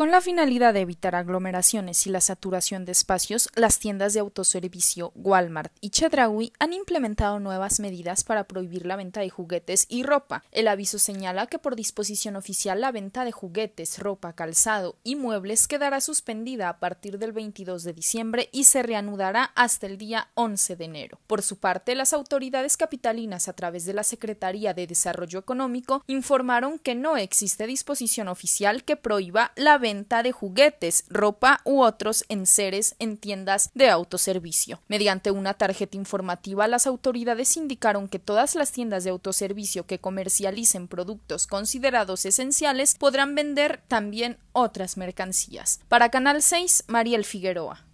Con la finalidad de evitar aglomeraciones y la saturación de espacios, las tiendas de autoservicio Walmart y Chedraui han implementado nuevas medidas para prohibir la venta de juguetes y ropa. El aviso señala que por disposición oficial la venta de juguetes, ropa, calzado y muebles quedará suspendida a partir del 22 de diciembre y se reanudará hasta el día 11 de enero. Por su parte, las autoridades capitalinas a través de la Secretaría de Desarrollo Económico informaron que no existe disposición oficial que prohíba la venta venta de juguetes, ropa u otros enseres en tiendas de autoservicio. Mediante una tarjeta informativa, las autoridades indicaron que todas las tiendas de autoservicio que comercialicen productos considerados esenciales podrán vender también otras mercancías. Para Canal 6, Mariel Figueroa.